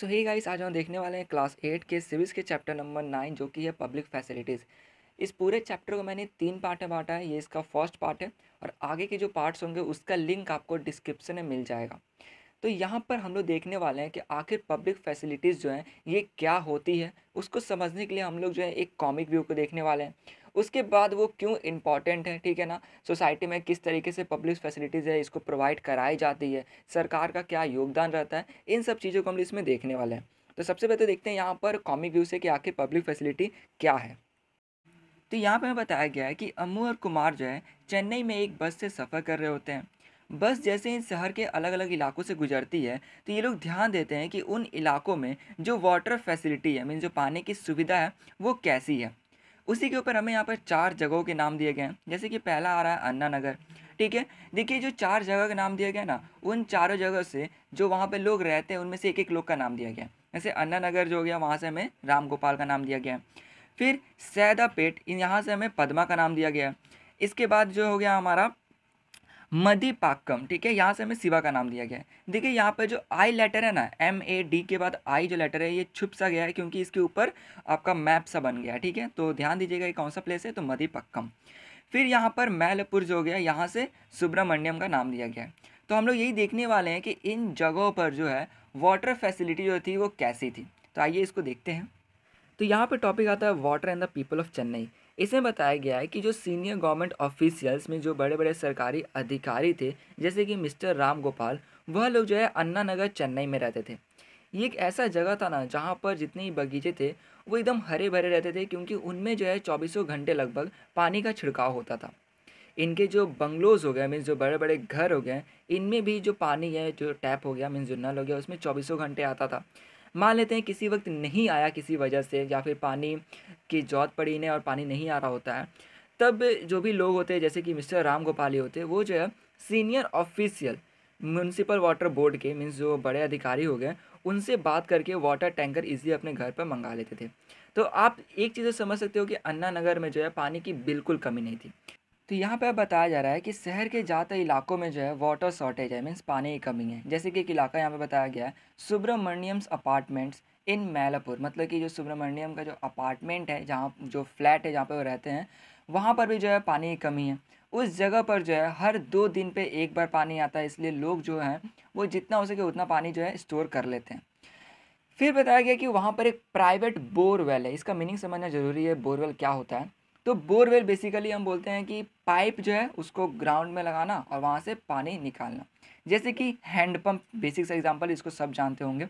सो ही guys आज हम देखने वाले हैं क्लास एट के सिविल्स के चैप्टर नंबर नाइन जो कि है पब्लिक फैसिलिटीज़ इस पूरे चैप्टर को मैंने तीन पार्ट में बांटा है ये इसका फर्स्ट पार्ट है और आगे के जो पार्ट्स होंगे उसका लिंक आपको डिस्क्रिप्शन में मिल जाएगा तो यहाँ पर हम लोग देखने वाले हैं कि आखिर पब्लिक फैसिलिटीज़ जो हैं ये क्या होती है उसको समझने के लिए हम लोग जो है एक कॉमिक व्यू को देखने वाले हैं उसके बाद वो क्यों इम्पॉर्टेंट है ठीक है ना सोसाइटी में किस तरीके से पब्लिक फैसिलिटीज़ है इसको प्रोवाइड कराई जाती है सरकार का क्या योगदान रहता है इन सब चीज़ों को हम इसमें देखने वाले हैं तो सबसे पहले तो देखते हैं यहाँ पर कॉमिक व्यू से कि आखिर पब्लिक फैसिलिटी क्या है तो यहाँ पर बताया गया है कि अम्मू और कुमार जो है चेन्नई में एक बस से सफ़र कर रहे होते हैं बस जैसे इन शहर के अलग अलग इलाकों से गुजरती है तो ये लोग ध्यान देते हैं कि उन इलाकों में जो वाटर फैसिलिटी है मीन जो पानी की सुविधा है वो कैसी है उसी के ऊपर हमें यहाँ पर चार जगहों के नाम दिए गए हैं जैसे कि पहला आ रहा है अन्ना नगर ठीक है देखिए जो चार जगह का नाम दिया गया ना उन चारों जगह से जो वहाँ पर लोग रहते हैं उनमें से एक एक लोग का नाम दिया गया जैसे अन्ना नगर जो हो गया वहाँ से हमें राम गोपाल का नाम दिया गया फिर सैदा पेट यहाँ से हमें पदमा का नाम दिया गया इसके बाद जो हो गया हमारा मदिपाकम ठीक है यहाँ से हमें शिवा का नाम दिया गया है देखिए यहाँ पर जो आई लेटर है ना एम ए डी के बाद आई जो लेटर है ये छुप सा गया है क्योंकि इसके ऊपर आपका मैप सा बन गया ठीक है तो ध्यान दीजिएगा ये कौन सा प्लेस है तो मदिपाक्कम फिर यहाँ पर मैलपुर जो हो गया यहाँ से सुब्रमण्यम का नाम दिया गया है तो हम लोग यही देखने वाले हैं कि इन जगहों पर जो है वाटर फैसिलिटी जो थी वो कैसी थी तो आइए इसको देखते हैं तो यहाँ पर टॉपिक आता है water and the people of Chennai इसमें बताया गया है कि जो सीनियर गवर्नमेंट ऑफिशियल्स में जो बड़े बड़े सरकारी अधिकारी थे जैसे कि मिस्टर राम गोपाल वह लोग जो है अन्ना नगर चेन्नई में रहते थे ये एक ऐसा जगह था ना जहाँ पर जितने ही बगीचे थे वो एकदम हरे भरे रहते थे क्योंकि उनमें जो है चौबीसों घंटे लगभग पानी का छिड़काव होता था इनके जो बंगलोज हो गए मीन्स जो बड़े बड़े घर हो गए इनमें भी जो पानी है जो टैप हो गया मीन्स जो नल हो गया उसमें चौबीसों घंटे आता था मान लेते हैं किसी वक्त नहीं आया किसी वजह से या फिर पानी की जौत पड़ी ने और पानी नहीं आ रहा होता है तब जो भी लोग होते हैं जैसे कि मिस्टर राम गोपाली होते हैं वो जो है senior official municipal water board के मीन्स जो बड़े अधिकारी हो गए उनसे बात करके वाटर टैंकर ईजी अपने घर पर मंगा लेते थे तो आप एक चीज़ तो समझ सकते हो कि अन्ना नगर में जो है पानी की बिल्कुल कमी नहीं थी तो यहाँ पे बताया जा रहा है कि शहर के ज़्यादातर इलाकों में जो है वाटर शॉर्टेज है मीन्स पानी की कमी है जैसे कि एक इलाका यहाँ पे बताया गया है सुब्रमण्यम्स अपार्टमेंट्स इन मैलापुर मतलब कि जो सुब्रमण्यम का जो अपार्टमेंट है जहाँ जो फ्लैट है जहाँ पर वो रहते हैं वहाँ पर भी जो है पानी की कमी है उस जगह पर जो है हर दो दिन पे एक बार पानी आता है इसलिए लोग जो हैं वो जितना हो सके उतना पानी जो है स्टोर कर लेते हैं फिर बताया गया कि वहाँ पर एक प्राइवेट बोरवेल है इसका मीनिंग समझना ज़रूरी है बोरवेल क्या होता है तो बोरवेल बेसिकली हम बोलते हैं कि पाइप जो है उसको ग्राउंड में लगाना और वहाँ से पानी निकालना जैसे कि हैंडपम्प बेसिक सा एग्जाम्पल इसको सब जानते होंगे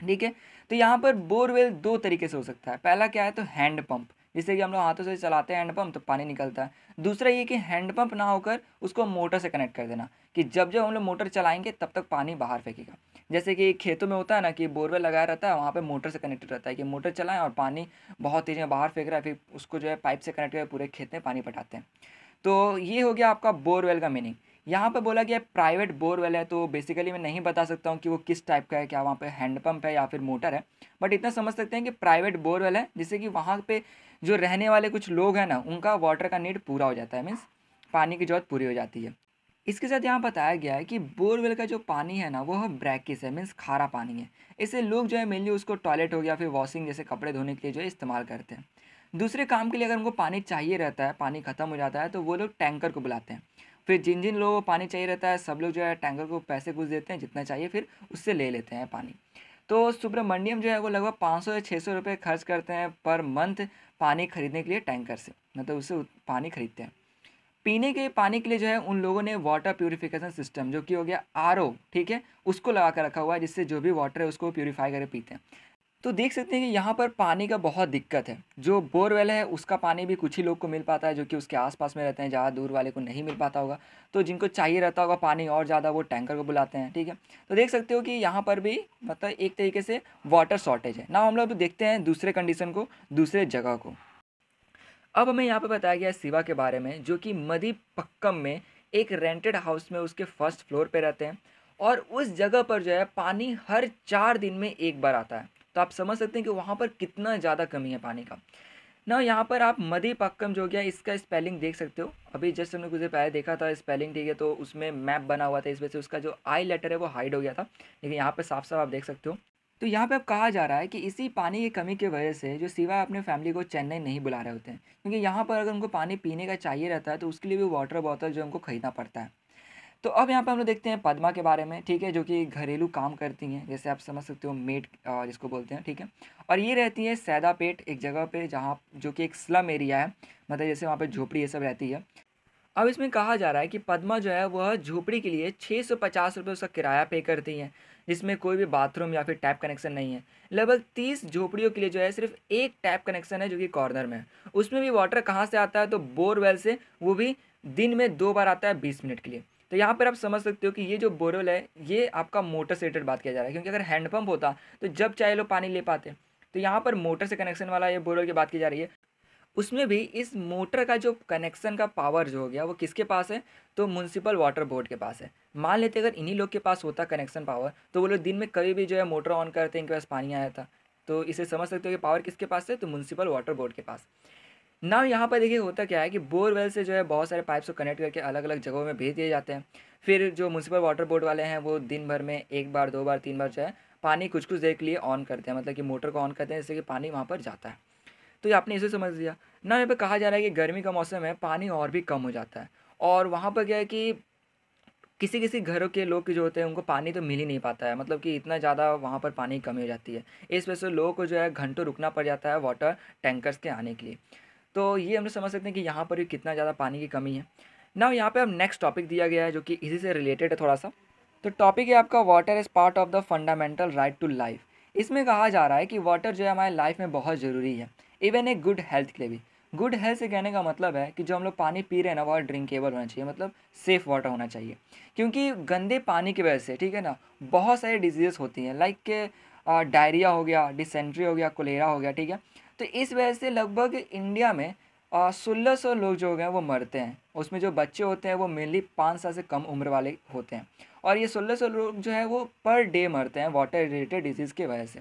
ठीक है तो यहाँ पर बोरवेल दो तरीके से हो सकता है पहला क्या है तो हैंडपम्प जिससे कि हम लोग हाथों से चलाते हैं हैंडपम्प तो पानी निकलता है दूसरा ये कि हैंडपम्प ना होकर उसको मोटर से कनेक्ट कर देना कि जब जब हम लोग मोटर चलाएंगे तब तक पानी बाहर फेंकेगा जैसे कि खेतों में होता है ना कि बोरवेल लगाया रहता है वहाँ पर मोटर से कनेक्टेड रहता है कि मोटर चलाएँ और पानी बहुत तेज़ी में बाहर फेंक रहा है फिर उसको जो है पाइप से कनेक्ट करके पूरे खेत में पानी पटाते हैं तो ये हो गया आपका बोरवेल का मीनिंग यहाँ पे बोला गया प्राइवेट बोरवेल है तो बेसिकली मैं नहीं बता सकता हूँ कि वो किस टाइप का है क्या वहाँ पे हैंडपम्प है या फिर मोटर है बट इतना समझ सकते हैं कि प्राइवेट बोरवेल है जिससे कि वहाँ पे जो रहने वाले कुछ लोग हैं ना उनका वाटर का नीड पूरा हो जाता है मीन्स पानी की जरूरत पूरी हो जाती है इसके साथ यहाँ बताया गया है कि बोरवेल का जो पानी है ना वो ब्रैकिस है मीन्स खारा पानी है इससे लोग जो है मेनली उसको टॉयलेट हो गया फिर वॉशिंग जैसे कपड़े धोने के लिए जो है इस्तेमाल करते हैं दूसरे काम के लिए अगर उनको पानी चाहिए रहता है पानी ख़त्म हो जाता है तो वो लोग टैंकर को बुलाते हैं फिर जिन जिन लोगों को पानी चाहिए रहता है सब लोग जो है टैंकर को पैसे कुछ देते हैं जितना चाहिए फिर उससे ले लेते हैं पानी तो सुब्रमण्यम जो है वो लगभग पाँच सौ या छः सौ रुपये खर्च करते हैं पर मंथ पानी खरीदने के लिए टैंकर से मतलब उससे पानी खरीदते हैं पीने के पानी के लिए जो है उन लोगों ने वाटर प्योरीफिकेशन सिस्टम जो कि हो गया आर ठीक है उसको लगा कर रखा हुआ है जिससे जो भी वाटर है उसको प्योरीफाई करके पीते हैं तो देख सकते हैं कि यहाँ पर पानी का बहुत दिक्कत है जो बोरवेल है उसका पानी भी कुछ ही लोग को मिल पाता है जो कि उसके आसपास में रहते हैं ज़्यादा दूर वाले को नहीं मिल पाता होगा तो जिनको चाहिए रहता होगा पानी और ज़्यादा वो टैंकर को बुलाते हैं ठीक है तो देख सकते हो कि यहाँ पर भी मतलब एक तरीके से वाटर शॉर्टेज है ना हम लोग तो देखते हैं दूसरे कंडीशन को दूसरे जगह को अब हमें यहाँ पर बताया गया है सिवा के बारे में जो कि मदी पक्कम में एक रेंटेड हाउस में उसके फर्स्ट फ्लोर पर रहते हैं और उस जगह पर जो है पानी हर चार दिन में एक बार आता है तो आप समझ सकते हैं कि वहाँ पर कितना ज़्यादा कमी है पानी का ना यहाँ पर आप मदे पक्कम जो गया इसका स्पेलिंग देख सकते हो अभी जस्ट हमने कुछ पहले देखा था स्पेलिंग ठीक है तो उसमें मैप बना हुआ था इस वजह से उसका जो आई लेटर है वो हाइड हो गया था लेकिन यहाँ पर साफ साफ आप देख सकते हो तो यहाँ पे अब कहा जा रहा है कि इसी पानी की कमी की वजह से जो सिवा अपने फैमिली को चेन्नई नहीं बुला रहे होते हैं क्योंकि यहाँ पर अगर उनको पानी पीने का चाहिए रहता है तो उसके लिए भी वाटर बॉटल जो उनको खरीदना पड़ता है तो अब यहाँ पर हम लोग देखते हैं पद्मा के बारे में ठीक है जो कि घरेलू काम करती हैं जैसे आप समझ सकते हो मेट जिसको बोलते हैं ठीक है और ये रहती है सैदापेट एक जगह पे जहाँ जो कि एक स्लम एरिया है मतलब जैसे वहाँ पे झोपड़ी ये सब रहती है अब इसमें कहा जा रहा है कि पद्मा जो है वह झोपड़ी के लिए छः सौ पचास रुपये उसका किराया पे करती हैं जिसमें कोई भी बाथरूम या फिर टैप कनेक्शन नहीं है लगभग तीस झोपड़ियों के लिए जो है सिर्फ एक टैप कनेक्शन है जो कि कॉर्नर में है उसमें भी वाटर कहाँ से आता है तो बोरवेल से वो भी दिन में दो बार आता है बीस मिनट के लिए तो यहाँ पर आप समझ सकते हो कि ये जो बोरवेल है ये आपका मोटर से रिलेटेड बात किया जा रहा है क्योंकि अगर हैंडपम्प होता तो जब चाहे लोग पानी ले पाते तो यहाँ पर मोटर से कनेक्शन वाला ये बोरवेल की बात की जा रही है उसमें भी इस मोटर का जो कनेक्शन का पावर जो हो गया वो किसके पास है तो म्यूनसिपल वाटर बोर्ड के पास है मान लेते अगर इन्हीं लोग के पास होता कनेक्शन पावर तो वो लोग दिन में कभी भी जो है मोटर ऑन करते हैं इनके पास पानी आया था तो इसे समझ सकते हो कि पावर किसके पास है तो म्यूनसिपल वाटर बोर्ड के पास ना यहाँ पर देखिए होता क्या है कि बोरवेल से जो है बहुत सारे पाइप्स को कनेक्ट करके अलग अलग जगहों में भेज दिए जाते हैं फिर जो म्यूनसिपल वाटर बोर्ड वाले हैं वो दिन भर में एक बार दो बार तीन बार जो है पानी कुछ कुछ देर के लिए ऑन करते हैं मतलब कि मोटर को ऑन करते हैं जिससे कि पानी वहाँ पर जाता है तो ये आपने इसे समझ लिया ना यहाँ पर कहा जा रहा है कि गर्मी का मौसम है पानी और भी कम हो जाता है और वहाँ पर क्या है कि किसी किसी घरों के लोग जो होते हैं उनको पानी तो मिल ही नहीं पाता है मतलब कि इतना ज़्यादा वहाँ पर पानी कमी हो जाती है इस वजह से लोगों को जो है घंटों रुकना पड़ जाता है वाटर टैंकर्स के आने के लिए तो ये हम लोग समझ सकते हैं कि यहाँ पर भी कितना ज़्यादा पानी की कमी है ना यहाँ पर अब नेक्स्ट टॉपिक दिया गया है जो कि इसी से रिलेटेड है थोड़ा सा तो टॉपिक है आपका water is part of the fundamental right to life इसमें कहा जा रहा है कि वाटर जो है हमारे लाइफ में बहुत ज़रूरी है इवन ए गुड हेल्थ के लिए भी गुड हेल्थ से कहने का मतलब है कि जो हम लोग पानी पी रहे हैं ना वह ड्रिंकेबल होना चाहिए मतलब सेफ़ वाटर होना चाहिए क्योंकि गंदे पानी की वजह से ठीक है ना बहुत सारी डिजीज़ होती हैं लाइक के डायरिया हो गया डिसेंट्री हो गया कोलेरा हो गया ठीक है तो इस वजह से लगभग इंडिया में सोलह सौ लोग जो हैं वो मरते हैं उसमें जो बच्चे होते हैं वो मेनली पाँच साल से कम उम्र वाले होते हैं और ये सोलह सौ लोग जो है वो पर डे मरते हैं वाटर रिलेटेड डिजीज़ की वजह से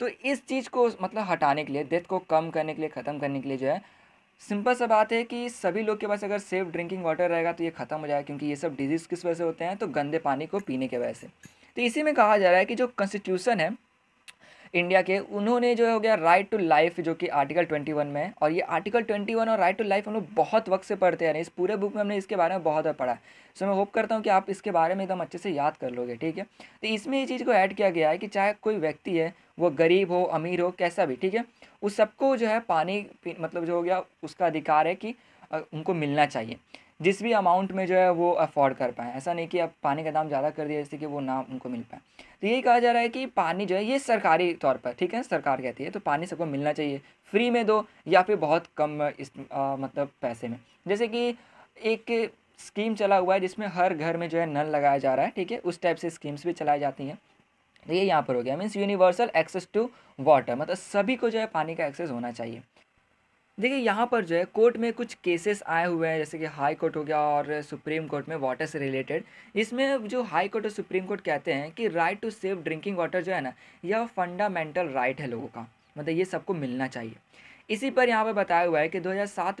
तो इस चीज़ को मतलब हटाने के लिए डेथ को कम करने के लिए ख़त्म करने के लिए जो है सिंपल सा बात है कि सभी लोग के पास अगर सेफ ड्रिंकिंग वाटर रहेगा तो ये ख़त्म हो जाएगा क्योंकि ये सब डिजीज़ किस वजह से होते हैं तो गंदे पानी को पीने की वजह से तो इसी में कहा जा रहा है कि जो कॉन्स्टिट्यूशन है इंडिया के उन्होंने जो हो गया राइट टू लाइफ जो कि आर्टिकल ट्वेंटी वन में और ये आर्टिकल ट्वेंटी वन और राइट टू लाइफ हम लोग बहुत वक्त से पढ़ते हैं इस पूरे बुक में हमने इसके बारे में बहुत पढ़ा है सो मैं होप करता हूँ कि आप इसके बारे में एकदम अच्छे से याद कर लोगे ठीक है तो इसमें ये चीज़ को ऐड किया गया है कि चाहे कोई व्यक्ति है वो गरीब हो अमीर हो कैसा भी ठीक है उस सबको जो है पानी मतलब जो हो गया उसका अधिकार है कि उनको मिलना चाहिए जिस भी अमाउंट में जो है वो अफोर्ड कर पाएँ ऐसा नहीं कि अब पानी का दाम ज़्यादा कर दिया जैसे कि वो ना उनको मिल पाए तो यही कहा जा रहा है कि पानी जो है ये सरकारी तौर पर ठीक है सरकार कहती है तो पानी सबको मिलना चाहिए फ्री में दो या फिर बहुत कम इस आ, मतलब पैसे में जैसे कि एक स्कीम चला हुआ है जिसमें हर घर में जो है नल लगाया जा रहा है ठीक है उस टाइप से स्कीम्स भी चलाई जाती हैं तो ये यहाँ पर हो गया means universal access to water मतलब सभी को जो है पानी का एक्सेस होना चाहिए देखिए यहाँ पर जो है कोर्ट में कुछ केसेस आए हुए हैं जैसे कि हाई कोर्ट हो गया और सुप्रीम कोर्ट में वाटर से रिलेटेड इसमें जो हाई कोर्ट और सुप्रीम कोर्ट कहते हैं कि right to safe drinking water जो है ना यह फंडामेंटल राइट है लोगों का मतलब ये सबको मिलना चाहिए इसी पर यहाँ पर बताया हुआ है कि दो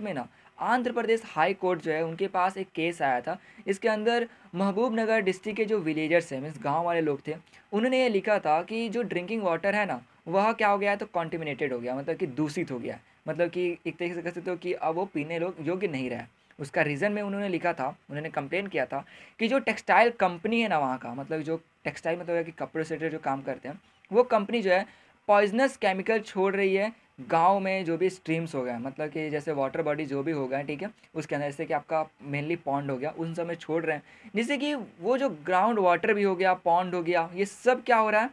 में ना आंध्र प्रदेश हाई कोर्ट जो है उनके पास एक केस आया था इसके अंदर महबूब नगर डिस्ट्रिक्ट के जो विलेजर्स हैं मीन्स गांव वाले लोग थे उन्होंने ये लिखा था कि जो ड्रिंकिंग वाटर है ना वह क्या हो गया है तो कॉन्टिमिनेटेड हो गया मतलब कि दूषित हो गया है मतलब कि एक तरीके से कह सकते हो कि अब वो पीने लोग योग्य नहीं रहा उसका रीज़न में उन्होंने लिखा था उन्होंने कंप्लेन किया था कि जो टेक्सटाइल कंपनी है ना वहाँ का मतलब जो टेक्सटाइल मतलब कि कपड़े सेटर जो काम करते हैं वो कंपनी जो है पॉइजनस केमिकल छोड़ रही है गांव में जो भी स्ट्रीम्स हो गए मतलब कि जैसे वाटर बॉडी जो भी हो गए ठीक है उसके अंदर जैसे कि आपका मेनली पॉन्ड हो गया उन सब में छोड़ रहे हैं जिससे कि वो जो ग्राउंड वाटर भी हो गया पॉन्ड हो गया ये सब क्या हो रहा है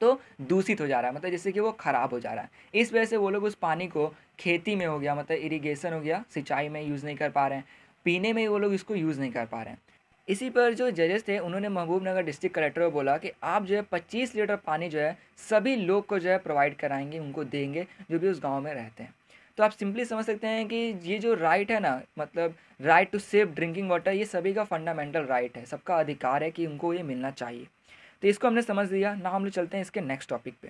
तो दूषित हो जा रहा है मतलब जैसे कि वो ख़राब हो जा रहा है इस वजह से वो लोग उस पानी को खेती में हो गया मतलब इरिगेशन हो गया सिंचाई में यूज़ नहीं कर पा रहे हैं पीने में वो लोग इसको यूज़ नहीं कर पा रहे हैं इसी पर जो जजेस थे उन्होंने महबूब नगर डिस्ट्रिक्ट कलेक्टर को बोला कि आप जो है पच्चीस लीटर पानी जो है सभी लोग को जो है प्रोवाइड कराएंगे उनको देंगे जो भी उस गाँव में रहते हैं तो आप सिंपली समझ सकते हैं कि ये जो राइट है ना मतलब right to safe drinking water ये सभी का फंडामेंटल राइट है सबका अधिकार है कि उनको ये मिलना चाहिए तो इसको हमने समझ लिया ना हम लोग चलते हैं इसके नेक्स्ट टॉपिक पे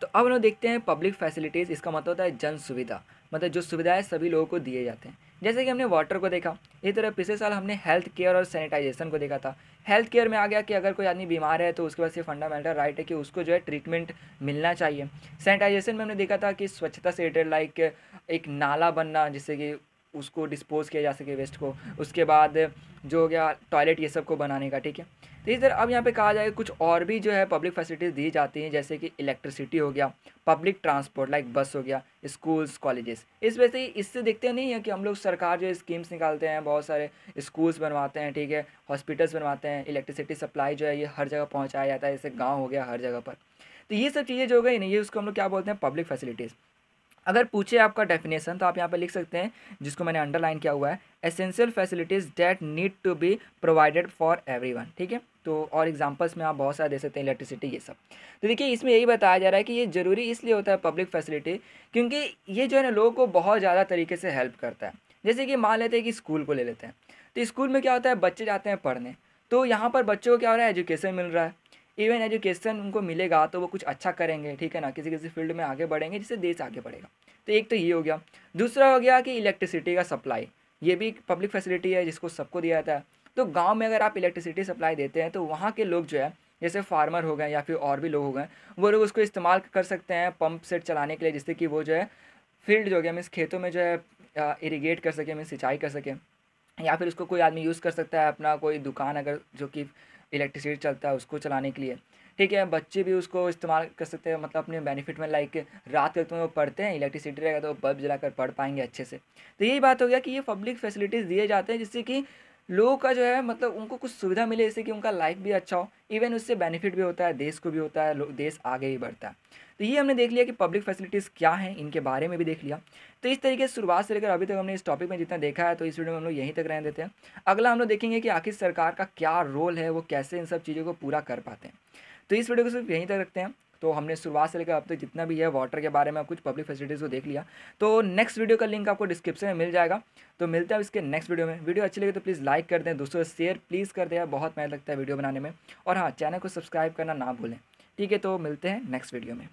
तो अब हम लोग देखते हैं पब्लिक फैसिलिटीज़ इसका मतलब होता है जन सुविधा मतलब जो सुविधाएं सभी लोगों को दिए जाते हैं जैसे कि हमने वाटर को देखा इसी तरह पिछले साल हमने हेल्थ केयर और सैनिटाइजेशन को देखा था हेल्थ केयर में आ गया कि अगर कोई आदमी बीमार है तो उसके पास ये फंडामेंटल राइट है कि उसको जो है ट्रीटमेंट मिलना चाहिए सैनिटाइजेशन में हमने देखा था कि स्वच्छता से रिलेटेड लाइक एक नाला बनना जिससे कि उसको डिस्पोज किया जा सके वेस्ट को उसके बाद जो हो गया टॉयलेट ये सब को बनाने का ठीक है तो इधर अब यहाँ पे कहा जाए कुछ और भी जो है पब्लिक फैसिलिटीज़ दी जाती हैं जैसे कि इलेक्ट्रिसिटी हो गया पब्लिक ट्रांसपोर्ट लाइक बस हो गया स्कूल्स कॉलेजेस इस वजह से इससे देखते नहीं है कि हम लोग सरकार जो स्कीम्स निकालते हैं बहुत सारे स्कूल्स बनवाते हैं ठीक है हॉस्पिटल्स बनवाते हैं इलेक्ट्रिसिटी सप्लाई जो है ये हर जगह पहुँचाया जाता है जैसे गाँव हो गया हर जगह पर तो ये सब चीज़ें जो गई नहीं ये उसको हम लोग क्या बोलते हैं पब्लिक फैसिलिटीज़ अगर पूछे आपका डेफिनेशन तो आप यहाँ पर लिख सकते हैं जिसको मैंने अंडरलाइन किया हुआ है essential facilities that need to be provided for every ठीक है तो और एग्जांपल्स में आप बहुत सारे दे सकते हैं इलेक्ट्रिसिटी ये सब तो देखिए इसमें यही बताया जा रहा है कि ये ज़रूरी इसलिए होता है पब्लिक फैसिलिटी क्योंकि ये जो है ना लोगों को बहुत ज़्यादा तरीके से हेल्प करता है जैसे कि मान लेते हैं कि स्कूल को ले लेते हैं तो स्कूल में क्या होता है बच्चे जाते हैं पढ़ने तो यहाँ पर बच्चों को क्या हो रहा है एजुकेशन मिल रहा है इवन एजुकेशन उनको मिलेगा तो वो कुछ अच्छा करेंगे ठीक है ना किसी किसी फील्ड में आगे बढ़ेंगे जिससे देश आगे बढ़ेगा तो एक तो ये हो गया दूसरा हो गया कि इलेक्ट्रिसिटी का सप्लाई ये भी एक पब्लिक फैसिलिटी है जिसको सबको दिया जाता है तो गाँव में अगर आप इलेक्ट्रिसिटी सप्लाई देते हैं तो वहाँ के लोग जो है जैसे फार्मर हो गए या फिर और भी लोग हो गए वो लोग उसको इस्तेमाल कर सकते हैं पंप सेट चलाने के लिए जिससे कि वो जो है फील्ड जो गया मीन्स खेतों में जो है इरीगेट कर सके मीन्स सिंचाई कर सके या फिर उसको कोई आदमी यूज़ कर सकता है अपना कोई दुकान अगर जो कि इलेक्ट्रिसिटी चलता है उसको चलाने के लिए ठीक है बच्चे भी उसको इस्तेमाल कर सकते हैं मतलब अपने बेनिफिट में लाइक रात के वक्त में वो पढ़ते हैं इलेक्ट्रिसिटी रहेगा तो बल्ब जला कर पढ़ पाएंगे अच्छे से तो यही बात हो गया कि ये पब्लिक फैसिलिटीज़ दिए जाते हैं जिससे कि लोगों का जो है मतलब उनको कुछ सुविधा मिले जैसे कि उनका लाइफ भी अच्छा हो इवन उससे बेनिफिट भी होता है देश को भी होता है देश आगे भी बढ़ता है तो ये हमने देख लिया कि पब्लिक फैसिलिटीज़ क्या हैं इनके बारे में भी देख लिया तो इस तरीके से शुरुआत से लेकर अभी तक हमने इस टॉपिक में जितना देखा है तो इस वीडियो में हम लोग यहीं तक रहने देते हैं अगला हम लोग देखेंगे कि आखिर सरकार का क्या रोल है वो कैसे इन सब चीज़ों को पूरा कर पाते हैं तो इस वीडियो को सिर्फ यहीं तक रखते हैं तो हमने शुरुआत से लेकर अब तक जितना भी है वाटर के बारे में कुछ पब्लिक फैसिलिटीज़ को देख लिया तो नेक्स्ट वीडियो का लिंक आपको डिस्क्रिप्शन में मिल जाएगा तो मिलता है इसके नेक्स्ट वीडियो में वीडियो अच्छी लगी तो प्लीज़ लाइक कर दें दोस्तों शेयर प्लीज़ कर दें बहुत मेहनत लगता है वीडियो बनाने में और हाँ चैनल को सब्सक्राइब करना ना भूलें ठीक है तो मिलते हैं नेक्स्ट वीडियो में